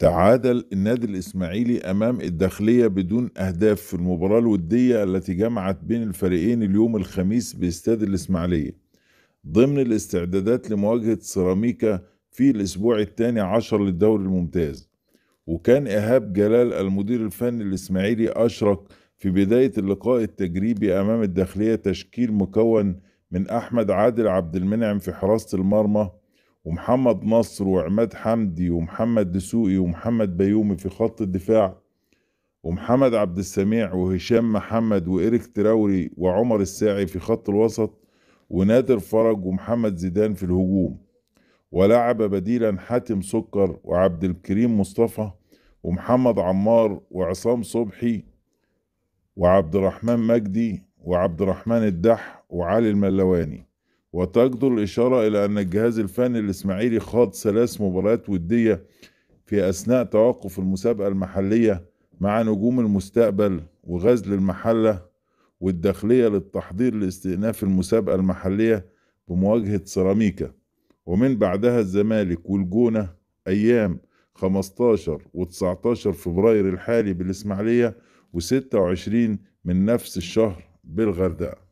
تعادل النادي الإسماعيلي أمام الداخلية بدون أهداف في المباراة الودية التي جمعت بين الفريقين اليوم الخميس باستاد الإسماعيلية ضمن الاستعدادات لمواجهة سيراميكا في الأسبوع الثاني عشر للدوري الممتاز وكان إيهاب جلال المدير الفني الإسماعيلي أشرك في بداية اللقاء التجريبي أمام الداخلية تشكيل مكون من أحمد عادل عبد المنعم في حراسة المرمى ومحمد نصر وعماد حمدي ومحمد دسوقي ومحمد بيومي في خط الدفاع ومحمد عبد السميع وهشام محمد وإيريك تراوري وعمر الساعي في خط الوسط ونادر فرج ومحمد زيدان في الهجوم ولعب بديلا حاتم سكر وعبد الكريم مصطفى ومحمد عمار وعصام صبحي وعبد الرحمن مجدي وعبد الرحمن الدح وعلي الملواني وتجدر الإشارة إلى أن الجهاز الفني الإسماعيلي خاض ثلاث مباريات ودية في أثناء توقف المسابقة المحلية مع نجوم المستقبل وغزل المحلة والداخلية للتحضير لاستئناف المسابقة المحلية بمواجهة سيراميكا ومن بعدها الزمالك والجونة أيام 15 و19 فبراير الحالي بالإسماعيلية و26 من نفس الشهر بالغردقة